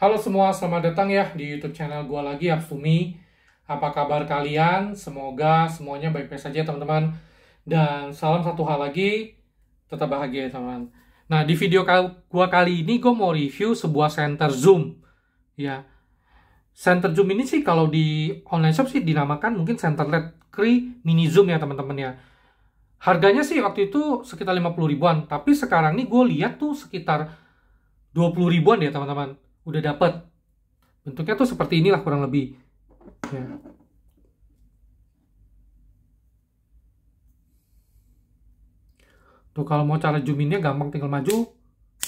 Halo semua, selamat datang ya di YouTube channel gua lagi Absumi. Apa kabar kalian? Semoga semuanya baik-baik saja teman-teman. Dan salam satu hal lagi, tetap bahagia teman-teman. Nah, di video gue kali ini gue mau review sebuah center zoom. Ya. Center zoom ini sih kalau di online shop sih dinamakan mungkin center LED Kri mini zoom ya teman-teman ya. Harganya sih waktu itu sekitar 50 ribuan, tapi sekarang ini gue lihat tuh sekitar 20 ribuan ya teman-teman udah dapat bentuknya tuh seperti inilah kurang lebih ya. tuh kalau mau cara zoom gampang tinggal maju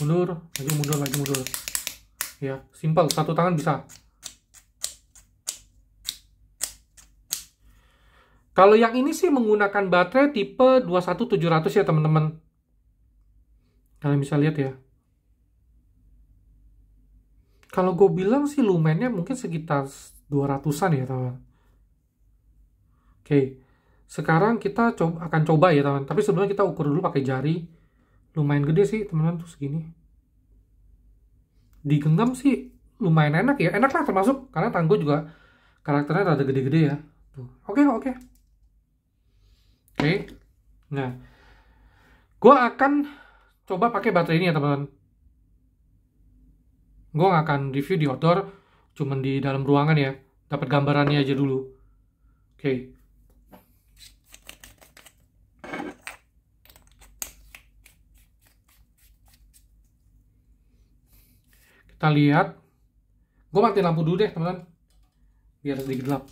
mundur maju mundur maju mundur ya simple satu tangan bisa Kalau yang ini sih menggunakan baterai tipe 21700 ya teman-teman. Kalian bisa lihat ya. Kalau gue bilang sih lumennya mungkin sekitar 200-an ya teman. Oke. Sekarang kita coba, akan coba ya teman. Tapi sebelumnya kita ukur dulu pakai jari. Lumayan gede sih teman-teman tuh segini. Digenggam sih lumayan enak ya. Enak lah termasuk karena tangguh juga karakternya rada gede-gede ya. Oke okay, oke. Okay. Oke. Okay. Nah, gue akan coba pakai baterai ini ya teman-teman gue gak akan review di outdoor cuman di dalam ruangan ya dapat gambarannya aja dulu oke okay. kita lihat gue matiin lampu dulu deh teman-teman biar sedikit gelap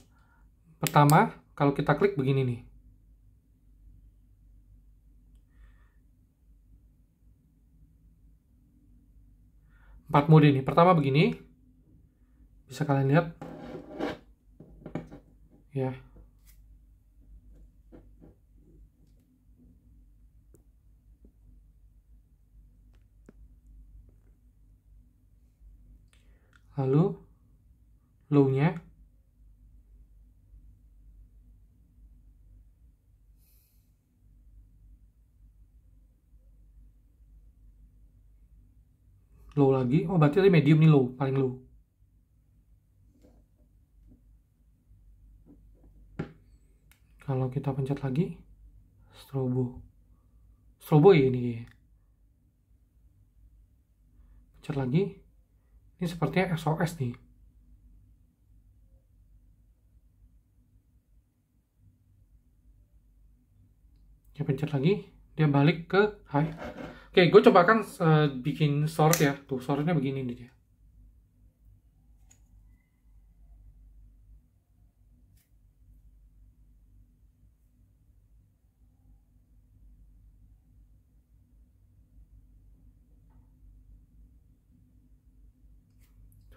pertama kalau kita klik begini nih empat mode ini Pertama begini. Bisa kalian lihat. Ya. Lalu low-nya low lagi oh berarti tadi medium nih low paling low kalau kita pencet lagi strobo strobo ya ini ya. pencet lagi ini sepertinya SOS nih kita pencet lagi dia balik ke high Oke, gue coba kan uh, bikin sort ya. Tuh, sortnya begini nih dia.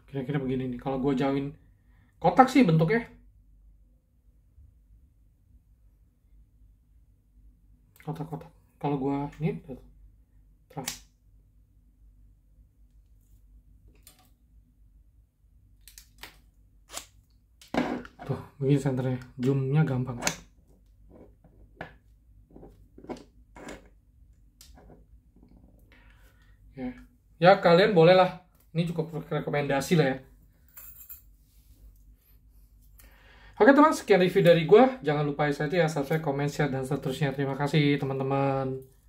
Kira-kira begini nih. Kalau gue jauhin kotak sih bentuknya. Kotak-kotak. Kalau gue ini, Tuh, begini senternya. Zoomnya gampang. Ya. ya, kalian bolehlah. Ini cukup rekomendasi lah ya. Oke teman, sekian review dari gue. Jangan lupa ya, saja ya subscribe, komen, share, dan seterusnya. Terima kasih teman-teman.